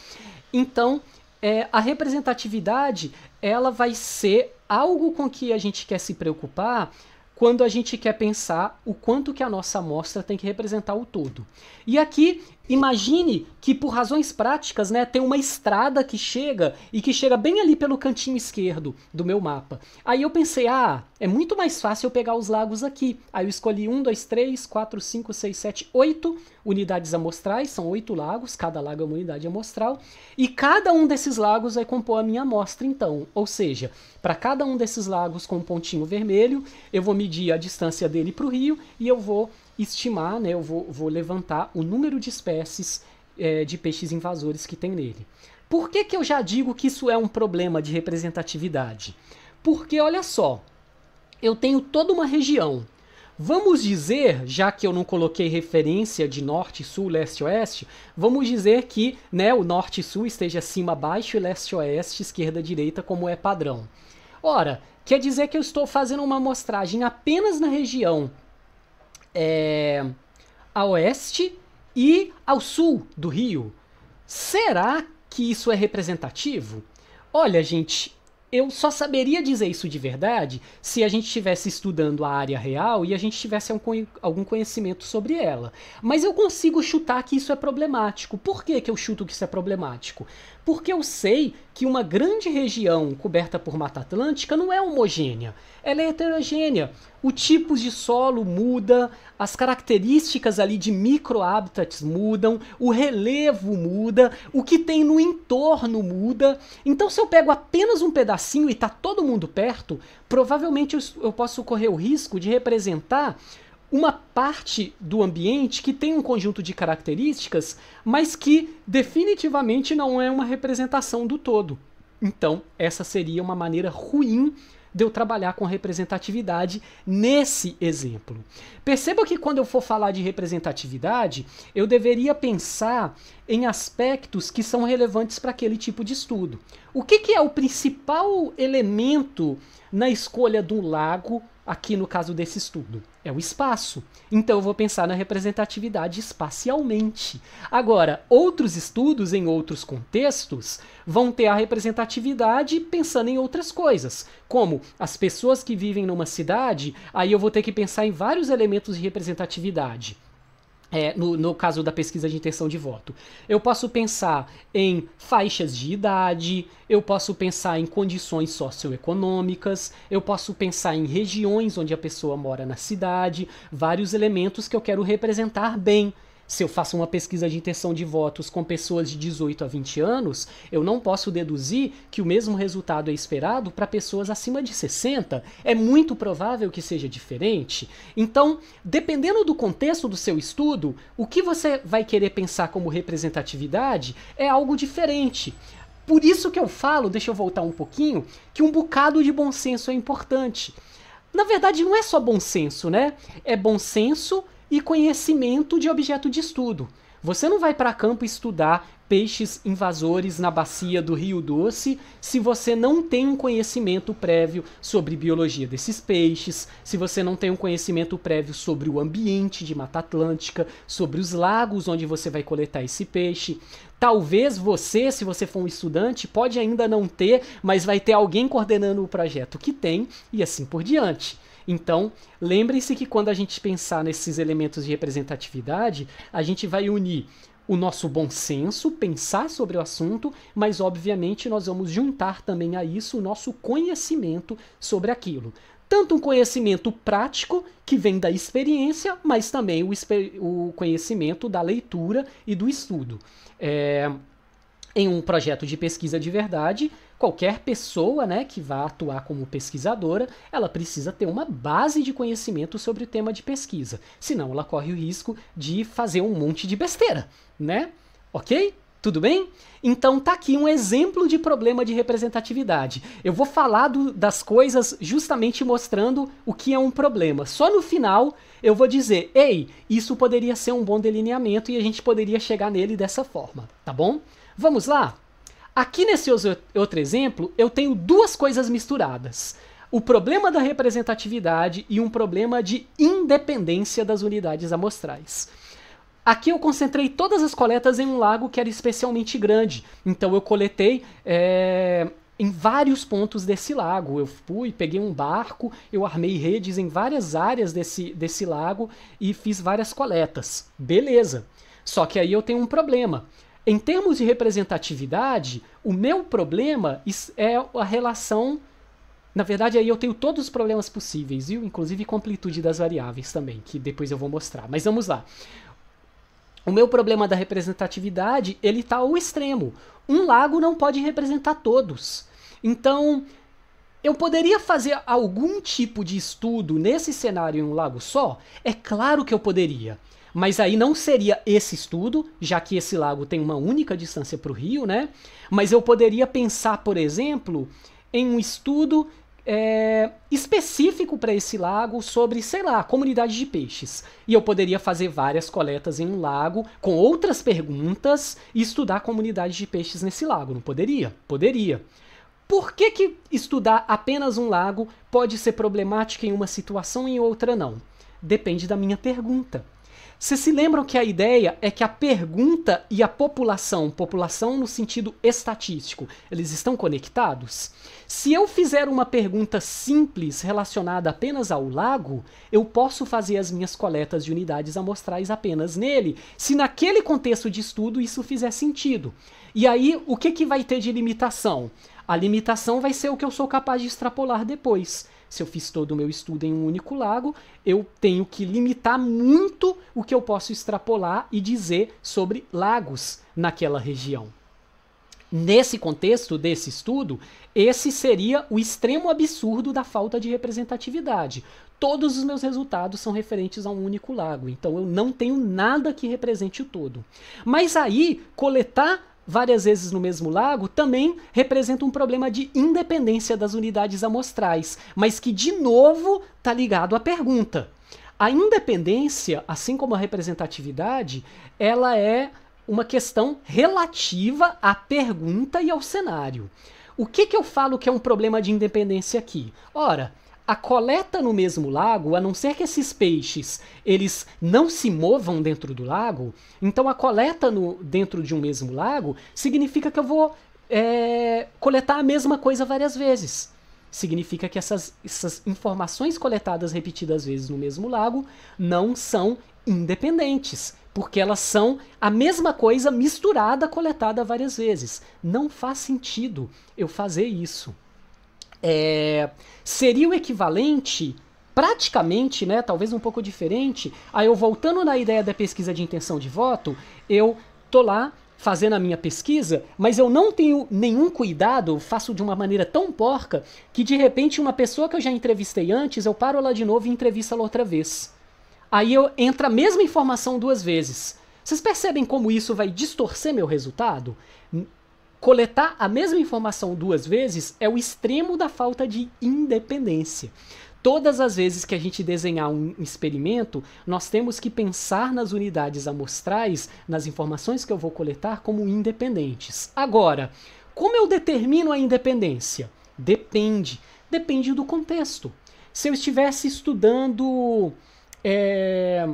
Então, é, a representatividade ela vai ser algo com que a gente quer se preocupar quando a gente quer pensar o quanto que a nossa amostra tem que representar o todo. E aqui Imagine que por razões práticas, né, tem uma estrada que chega e que chega bem ali pelo cantinho esquerdo do meu mapa. Aí eu pensei, ah, é muito mais fácil eu pegar os lagos aqui. Aí eu escolhi 1, 2, 3, 4, 5, 6, 7, 8 unidades amostrais, são 8 lagos, cada lago é uma unidade amostral, e cada um desses lagos vai compor a minha amostra então. Ou seja, para cada um desses lagos com um pontinho vermelho, eu vou medir a distância dele para o rio e eu vou estimar, né, eu vou, vou levantar o número de espécies é, de peixes invasores que tem nele. Por que, que eu já digo que isso é um problema de representatividade? Porque olha só, eu tenho toda uma região. Vamos dizer, já que eu não coloquei referência de norte, sul, leste, oeste, vamos dizer que né, o norte e sul esteja cima, baixo e leste, oeste, esquerda, direita, como é padrão. Ora, quer dizer que eu estou fazendo uma amostragem apenas na região é, a oeste e ao sul do rio. Será que isso é representativo? Olha, gente, eu só saberia dizer isso de verdade se a gente estivesse estudando a área real e a gente tivesse algum conhecimento sobre ela. Mas eu consigo chutar que isso é problemático. Por que, que eu chuto que isso é problemático? porque eu sei que uma grande região coberta por Mata Atlântica não é homogênea, ela é heterogênea. O tipo de solo muda, as características ali de microhabitats mudam, o relevo muda, o que tem no entorno muda. Então, se eu pego apenas um pedacinho e está todo mundo perto, provavelmente eu, eu posso correr o risco de representar uma parte do ambiente que tem um conjunto de características, mas que definitivamente não é uma representação do todo. Então, essa seria uma maneira ruim de eu trabalhar com representatividade nesse exemplo. Perceba que quando eu for falar de representatividade, eu deveria pensar em aspectos que são relevantes para aquele tipo de estudo. O que, que é o principal elemento na escolha do lago aqui no caso desse estudo? É o espaço. Então eu vou pensar na representatividade espacialmente. Agora, outros estudos em outros contextos vão ter a representatividade pensando em outras coisas, como as pessoas que vivem numa cidade, aí eu vou ter que pensar em vários elementos de representatividade. É, no, no, caso da pesquisa de intenção de voto, eu posso pensar em faixas de idade, eu posso pensar em condições socioeconômicas, eu posso pensar em regiões onde a pessoa mora na cidade, vários elementos que eu quero representar bem se eu faço uma pesquisa de intenção de votos com pessoas de 18 a 20 anos, eu não posso deduzir que o mesmo resultado é esperado para pessoas acima de 60. É muito provável que seja diferente. Então, dependendo do contexto do seu estudo, o que você vai querer pensar como representatividade é algo diferente. Por isso que eu falo, deixa eu voltar um pouquinho, que um bocado de bom senso é importante. Na verdade, não é só bom senso, né? É bom senso, e conhecimento de objeto de estudo. Você não vai para campo estudar peixes invasores na bacia do Rio Doce se você não tem um conhecimento prévio sobre biologia desses peixes, se você não tem um conhecimento prévio sobre o ambiente de Mata Atlântica, sobre os lagos onde você vai coletar esse peixe. Talvez você, se você for um estudante, pode ainda não ter, mas vai ter alguém coordenando o projeto que tem e assim por diante. Então, lembrem-se que quando a gente pensar nesses elementos de representatividade, a gente vai unir o nosso bom senso, pensar sobre o assunto, mas obviamente nós vamos juntar também a isso o nosso conhecimento sobre aquilo. Tanto um conhecimento prático, que vem da experiência, mas também o, o conhecimento da leitura e do estudo. É, em um projeto de pesquisa de verdade, qualquer pessoa né, que vá atuar como pesquisadora, ela precisa ter uma base de conhecimento sobre o tema de pesquisa. Senão ela corre o risco de fazer um monte de besteira, né? Ok? Tudo bem? Então tá aqui um exemplo de problema de representatividade. Eu vou falar do, das coisas justamente mostrando o que é um problema. Só no final eu vou dizer, ei, isso poderia ser um bom delineamento e a gente poderia chegar nele dessa forma, tá bom? Vamos lá? Aqui nesse outro exemplo, eu tenho duas coisas misturadas. O problema da representatividade e um problema de independência das unidades amostrais. Aqui eu concentrei todas as coletas em um lago que era especialmente grande, então eu coletei é, em vários pontos desse lago. Eu fui, peguei um barco, eu armei redes em várias áreas desse, desse lago e fiz várias coletas. Beleza. Só que aí eu tenho um problema. Em termos de representatividade, o meu problema é a relação. Na verdade, aí eu tenho todos os problemas possíveis, viu? Inclusive a amplitude das variáveis também, que depois eu vou mostrar. Mas vamos lá. O meu problema da representatividade, ele está ao extremo. Um lago não pode representar todos. Então, eu poderia fazer algum tipo de estudo nesse cenário em um lago só? É claro que eu poderia mas aí não seria esse estudo, já que esse lago tem uma única distância para o rio, né? Mas eu poderia pensar, por exemplo, em um estudo é, específico para esse lago sobre, sei lá, comunidade de peixes. E eu poderia fazer várias coletas em um lago com outras perguntas e estudar comunidade de peixes nesse lago. Não poderia? Poderia. Por que, que estudar apenas um lago pode ser problemático em uma situação e em outra não? Depende da minha pergunta. Vocês se lembram que a ideia é que a pergunta e a população, população no sentido estatístico, eles estão conectados? Se eu fizer uma pergunta simples relacionada apenas ao lago, eu posso fazer as minhas coletas de unidades amostrais apenas nele, se naquele contexto de estudo isso fizer sentido. E aí, o que, que vai ter de limitação? A limitação vai ser o que eu sou capaz de extrapolar depois se eu fiz todo o meu estudo em um único lago, eu tenho que limitar muito o que eu posso extrapolar e dizer sobre lagos naquela região. Nesse contexto desse estudo, esse seria o extremo absurdo da falta de representatividade. Todos os meus resultados são referentes a um único lago, então eu não tenho nada que represente o todo. Mas aí, coletar várias vezes no mesmo lago, também representa um problema de independência das unidades amostrais, mas que de novo está ligado à pergunta. A independência, assim como a representatividade, ela é uma questão relativa à pergunta e ao cenário. O que, que eu falo que é um problema de independência aqui? Ora, a coleta no mesmo lago, a não ser que esses peixes eles não se movam dentro do lago, então a coleta no, dentro de um mesmo lago significa que eu vou é, coletar a mesma coisa várias vezes. Significa que essas, essas informações coletadas repetidas vezes no mesmo lago não são independentes, porque elas são a mesma coisa misturada, coletada várias vezes. Não faz sentido eu fazer isso é, seria o equivalente praticamente, né, talvez um pouco diferente, aí eu voltando na ideia da pesquisa de intenção de voto, eu tô lá fazendo a minha pesquisa, mas eu não tenho nenhum cuidado, faço de uma maneira tão porca que de repente uma pessoa que eu já entrevistei antes, eu paro lá de novo e entrevisto ela outra vez. Aí eu entra a mesma informação duas vezes. Vocês percebem como isso vai distorcer meu resultado? Coletar a mesma informação duas vezes é o extremo da falta de independência. Todas as vezes que a gente desenhar um experimento, nós temos que pensar nas unidades amostrais, nas informações que eu vou coletar, como independentes. Agora, como eu determino a independência? Depende. Depende do contexto. Se eu estivesse estudando. É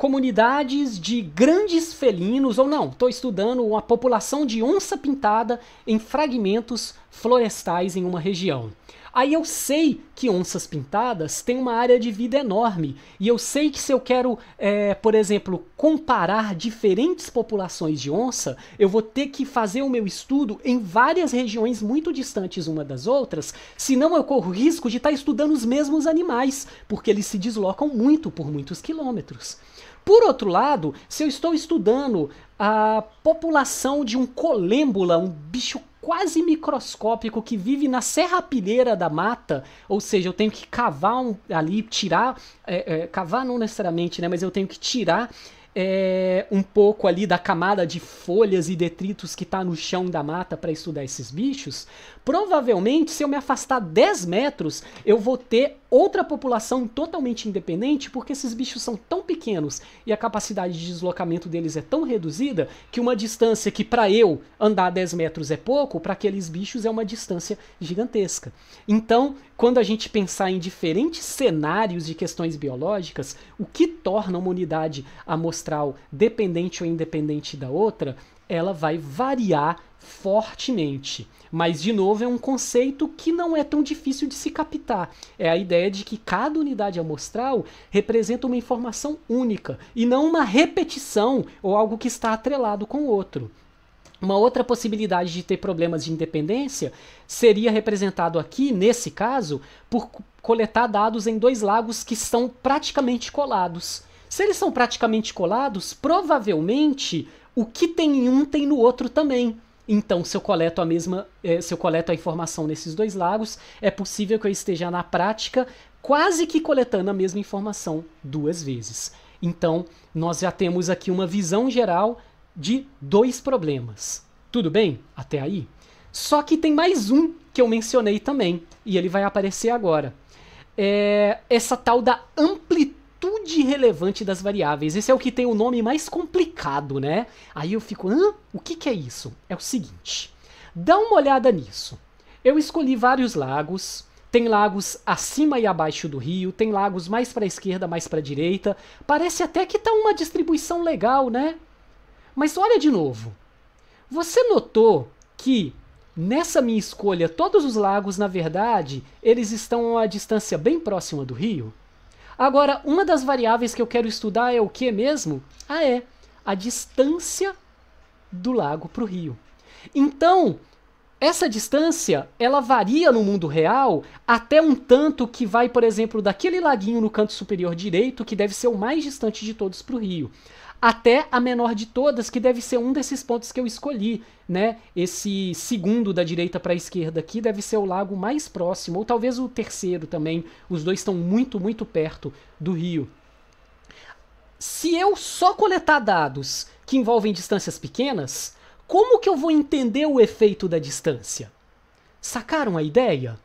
comunidades de grandes felinos, ou não, estou estudando uma população de onça pintada em fragmentos florestais em uma região. Aí eu sei que onças pintadas têm uma área de vida enorme, e eu sei que se eu quero, é, por exemplo, comparar diferentes populações de onça, eu vou ter que fazer o meu estudo em várias regiões muito distantes uma das outras, senão eu corro risco de estar tá estudando os mesmos animais, porque eles se deslocam muito por muitos quilômetros. Por outro lado, se eu estou estudando a população de um colêmbula, um bicho quase microscópico que vive na serrapilheira da mata, ou seja, eu tenho que cavar um, ali, tirar, é, é, cavar não necessariamente, né, mas eu tenho que tirar é, um pouco ali da camada de folhas e detritos que está no chão da mata para estudar esses bichos. Provavelmente, se eu me afastar 10 metros, eu vou ter outra população totalmente independente, porque esses bichos são tão pequenos e a capacidade de deslocamento deles é tão reduzida que uma distância que para eu andar 10 metros é pouco, para aqueles bichos é uma distância gigantesca. Então, quando a gente pensar em diferentes cenários de questões biológicas, o que torna uma unidade amostral dependente ou independente da outra, ela vai variar fortemente. Mas, de novo, é um conceito que não é tão difícil de se captar. É a ideia de que cada unidade amostral representa uma informação única e não uma repetição ou algo que está atrelado com o outro. Uma outra possibilidade de ter problemas de independência seria representado aqui, nesse caso, por coletar dados em dois lagos que estão praticamente colados. Se eles são praticamente colados, provavelmente o que tem em um tem no outro também. Então, se eu coleto a mesma, eh, se eu coleto a informação nesses dois lagos, é possível que eu esteja na prática quase que coletando a mesma informação duas vezes. Então, nós já temos aqui uma visão geral de dois problemas. Tudo bem até aí? Só que tem mais um que eu mencionei também, e ele vai aparecer agora. É essa tal da amplitude amplitude relevante das variáveis. Esse é o que tem o nome mais complicado, né? Aí eu fico, hã? O que, que é isso? É o seguinte, dá uma olhada nisso. Eu escolhi vários lagos, tem lagos acima e abaixo do rio, tem lagos mais para a esquerda, mais para a direita. Parece até que tá uma distribuição legal, né? Mas olha de novo. Você notou que nessa minha escolha todos os lagos, na verdade, eles estão a distância bem próxima do rio? Agora, uma das variáveis que eu quero estudar é o que mesmo? Ah, é a distância do lago para o rio. Então, essa distância, ela varia no mundo real até um tanto que vai, por exemplo, daquele laguinho no canto superior direito, que deve ser o mais distante de todos para o rio, até a menor de todas, que deve ser um desses pontos que eu escolhi, né? Esse segundo da direita para a esquerda aqui deve ser o lago mais próximo, ou talvez o terceiro também. Os dois estão muito, muito perto do rio. Se eu só coletar dados que envolvem distâncias pequenas, como que eu vou entender o efeito da distância? Sacaram a ideia?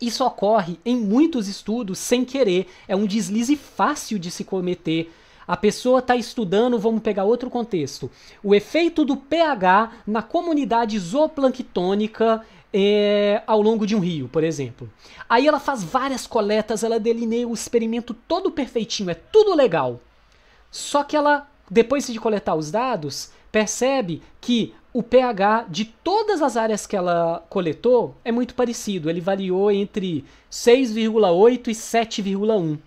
Isso ocorre em muitos estudos sem querer, é um deslize fácil de se cometer a pessoa está estudando, vamos pegar outro contexto, o efeito do pH na comunidade zooplanctônica é, ao longo de um rio, por exemplo. Aí ela faz várias coletas, ela delineia o experimento todo perfeitinho, é tudo legal. Só que ela, depois de coletar os dados, percebe que o pH de todas as áreas que ela coletou é muito parecido. Ele variou entre 6,8 e 7,1.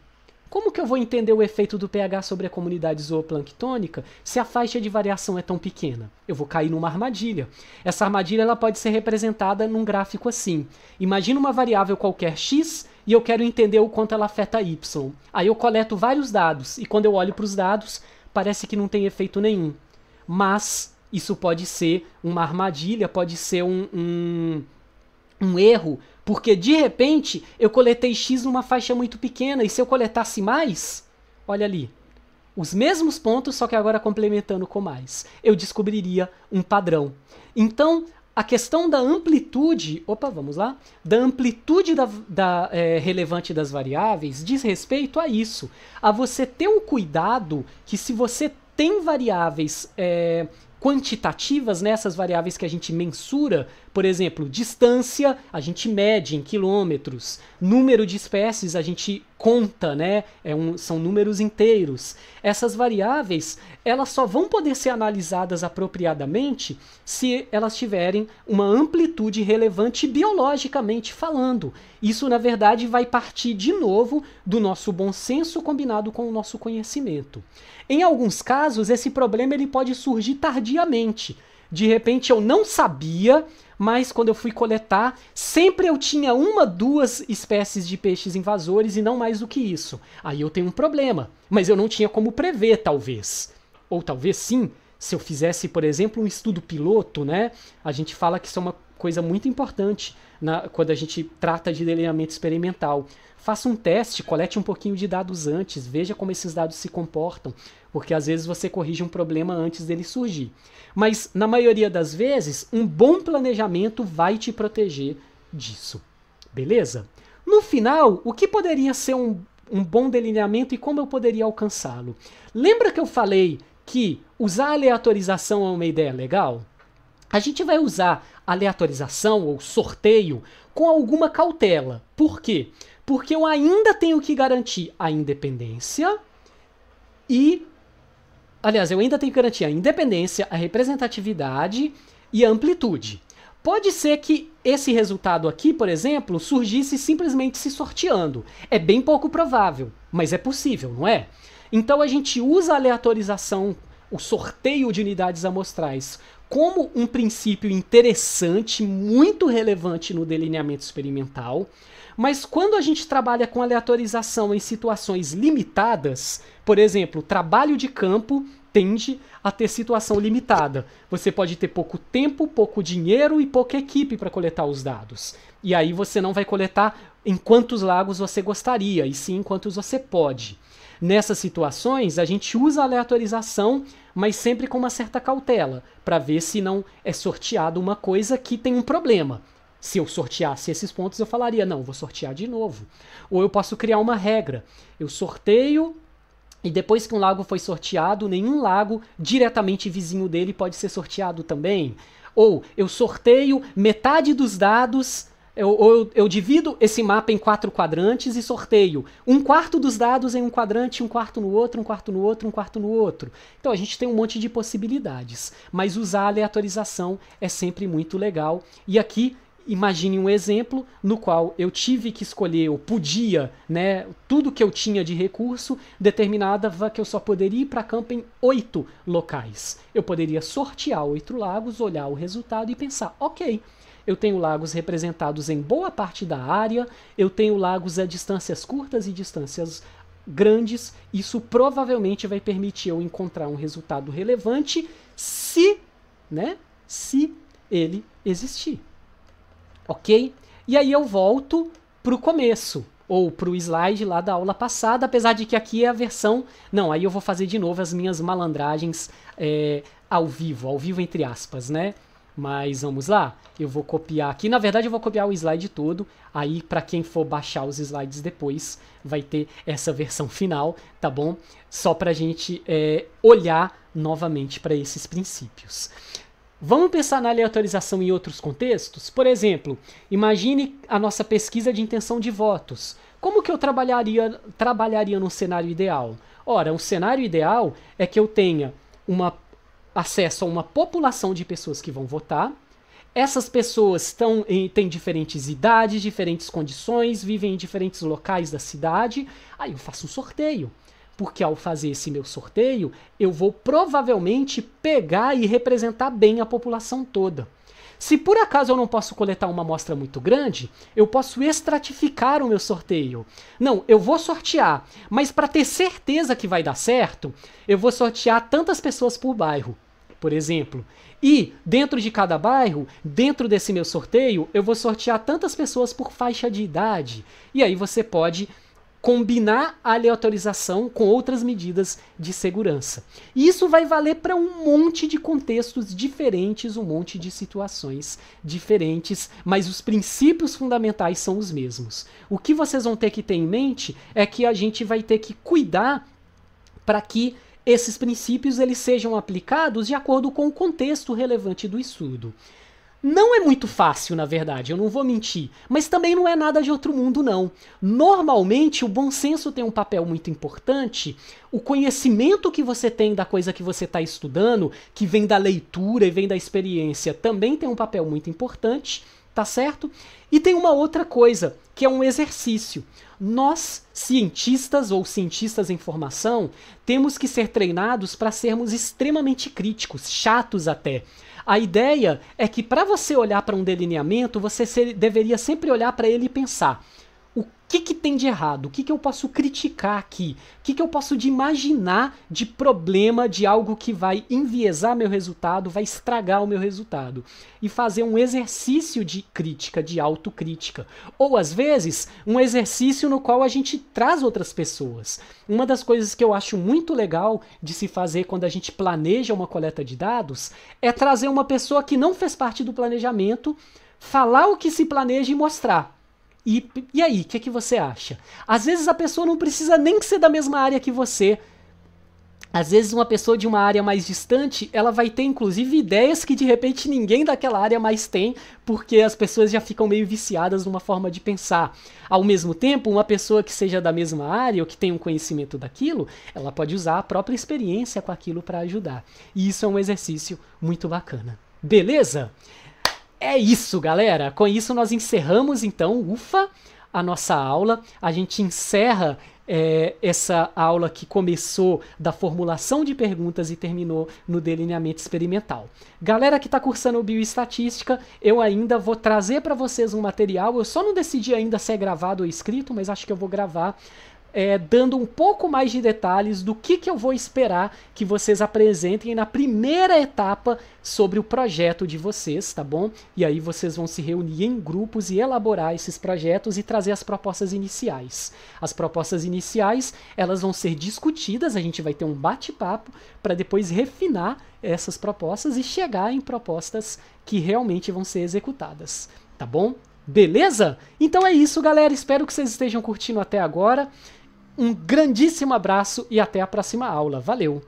Como que eu vou entender o efeito do pH sobre a comunidade zooplanctônica se a faixa de variação é tão pequena? Eu vou cair numa armadilha. Essa armadilha ela pode ser representada num gráfico assim. Imagina uma variável qualquer x e eu quero entender o quanto ela afeta y. Aí eu coleto vários dados e quando eu olho para os dados, parece que não tem efeito nenhum. Mas isso pode ser uma armadilha, pode ser um, um, um erro, porque de repente eu coletei X numa faixa muito pequena, e se eu coletasse mais, olha ali, os mesmos pontos, só que agora complementando com mais, eu descobriria um padrão. Então, a questão da amplitude, opa, vamos lá, da amplitude da, da é, relevante das variáveis diz respeito a isso, a você ter um cuidado que se você tem variáveis é, quantitativas nessas né, variáveis que a gente mensura por exemplo, distância a gente mede em quilômetros, número de espécies a gente conta, né? É um, são números inteiros. Essas variáveis elas só vão poder ser analisadas apropriadamente se elas tiverem uma amplitude relevante biologicamente falando. Isso, na verdade, vai partir de novo do nosso bom senso combinado com o nosso conhecimento. Em alguns casos, esse problema ele pode surgir tardiamente. De repente, eu não sabia mas quando eu fui coletar, sempre eu tinha uma, duas espécies de peixes invasores e não mais do que isso. Aí eu tenho um problema, mas eu não tinha como prever, talvez. Ou talvez sim, se eu fizesse, por exemplo, um estudo piloto, né? A gente fala que isso é uma coisa muito importante na, quando a gente trata de delineamento experimental faça um teste, colete um pouquinho de dados antes, veja como esses dados se comportam, porque às vezes você corrige um problema antes dele surgir. Mas na maioria das vezes, um bom planejamento vai te proteger disso. Beleza? No final, o que poderia ser um, um bom delineamento e como eu poderia alcançá-lo? Lembra que eu falei que usar aleatorização é uma ideia legal? A gente vai usar aleatorização ou sorteio com alguma cautela. Por quê? Porque eu ainda tenho que garantir a independência e. Aliás, eu ainda tenho que garantir a independência, a representatividade e a amplitude. Pode ser que esse resultado aqui, por exemplo, surgisse simplesmente se sorteando. É bem pouco provável, mas é possível, não é? Então a gente usa a aleatorização, o sorteio de unidades amostrais, como um princípio interessante, muito relevante no delineamento experimental, mas quando a gente trabalha com aleatorização em situações limitadas, por exemplo, trabalho de campo tende a ter situação limitada. Você pode ter pouco tempo, pouco dinheiro e pouca equipe para coletar os dados. E aí você não vai coletar em quantos lagos você gostaria, e sim em quantos você pode. Nessas situações, a gente usa a aleatorização, mas sempre com uma certa cautela, para ver se não é sorteado uma coisa que tem um problema se eu sorteasse esses pontos, eu falaria: não, vou sortear de novo. Ou eu posso criar uma regra. Eu sorteio e depois que um lago foi sorteado, nenhum lago diretamente vizinho dele pode ser sorteado também. Ou eu sorteio metade dos dados. Eu, eu, eu, divido esse mapa em quatro quadrantes e sorteio um quarto dos dados em um quadrante, um quarto no outro, um quarto no outro, um quarto no outro. Então a gente tem um monte de possibilidades, mas usar a aleatorização é sempre muito legal. E aqui imagine um exemplo no qual eu tive que escolher, eu podia, né, tudo que eu tinha de recurso, determinava que eu só poderia ir para campo em oito locais. Eu poderia sortear oito lagos, olhar o resultado e pensar, ok, eu tenho lagos representados em boa parte da área, eu tenho lagos a distâncias curtas e distâncias grandes, isso provavelmente vai permitir eu encontrar um resultado relevante se, né, se ele existir ok? E aí eu volto para o começo, ou para o slide lá da aula passada, apesar de que aqui é a versão... Não, aí eu vou fazer de novo as minhas malandragens é, ao vivo, ao vivo entre aspas, né? Mas vamos lá, eu vou copiar aqui. Na verdade, eu vou copiar o slide todo. Aí, para quem for baixar os slides depois, vai ter essa versão final, tá bom? Só para a gente é, olhar novamente para esses princípios. Vamos pensar na aleatorização em outros contextos? Por exemplo, imagine a nossa pesquisa de intenção de votos. Como que eu trabalharia, trabalharia num cenário ideal? Ora, um cenário ideal é que eu tenha uma, acesso a uma população de pessoas que vão votar, essas pessoas em, têm diferentes idades, diferentes condições, vivem em diferentes locais da cidade. Aí eu faço um sorteio porque ao fazer esse meu sorteio, eu vou provavelmente pegar e representar bem a população toda. Se por acaso eu não posso coletar uma amostra muito grande, eu posso estratificar o meu sorteio. Não, eu vou sortear, mas para ter certeza que vai dar certo, eu vou sortear tantas pessoas por bairro, por exemplo. E dentro de cada bairro, dentro desse meu sorteio, eu vou sortear tantas pessoas por faixa de idade. E aí você pode combinar a aleatorização com outras medidas de segurança. E isso vai valer para um monte de contextos diferentes, um monte de situações diferentes, mas os princípios fundamentais são os mesmos. O que vocês vão ter que ter em mente é que a gente vai ter que cuidar para que esses princípios eles sejam aplicados de acordo com o contexto relevante do estudo. Não é muito fácil, na verdade, eu não vou mentir, mas também não é nada de outro mundo, não. Normalmente, o bom senso tem um papel muito importante. O conhecimento que você tem da coisa que você está estudando, que vem da leitura e vem da experiência, também tem um papel muito importante, tá certo? E tem uma outra coisa, que é um exercício. Nós, cientistas ou cientistas em formação, temos que ser treinados para sermos extremamente críticos, chatos até. A ideia é que para você olhar para um delineamento, você deveria sempre olhar para ele e pensar: o que, que, tem de errado? O que, que eu posso criticar aqui? O que, que eu posso de imaginar de problema de algo que vai enviesar meu resultado, vai estragar o meu resultado? E fazer um exercício de crítica, de autocrítica. Ou às vezes, um exercício no qual a gente traz outras pessoas. Uma das coisas que eu acho muito legal de se fazer quando a gente planeja uma coleta de dados é trazer uma pessoa que não fez parte do planejamento, falar o que se planeja e mostrar. E, e aí, o que, é que você acha? Às vezes a pessoa não precisa nem ser da mesma área que você. Às vezes uma pessoa de uma área mais distante, ela vai ter inclusive ideias que de repente ninguém daquela área mais tem, porque as pessoas já ficam meio viciadas numa forma de pensar. Ao mesmo tempo, uma pessoa que seja da mesma área ou que tenha um conhecimento daquilo, ela pode usar a própria experiência com aquilo para ajudar. E isso é um exercício muito bacana. Beleza? É isso, galera. Com isso nós encerramos então, ufa, a nossa aula. A gente encerra é, essa aula que começou da formulação de perguntas e terminou no delineamento experimental. Galera que está cursando bioestatística, eu ainda vou trazer para vocês um material. Eu só não decidi ainda se é gravado ou escrito, mas acho que eu vou gravar é, dando um pouco mais de detalhes do que, que eu vou esperar que vocês apresentem na primeira etapa sobre o projeto de vocês, tá bom? E aí vocês vão se reunir em grupos e elaborar esses projetos e trazer as propostas iniciais. As propostas iniciais, elas vão ser discutidas, a gente vai ter um bate-papo para depois refinar essas propostas e chegar em propostas que realmente vão ser executadas, tá bom? Beleza? Então é isso, galera. Espero que vocês estejam curtindo até agora. Um grandíssimo abraço e até a próxima aula. Valeu!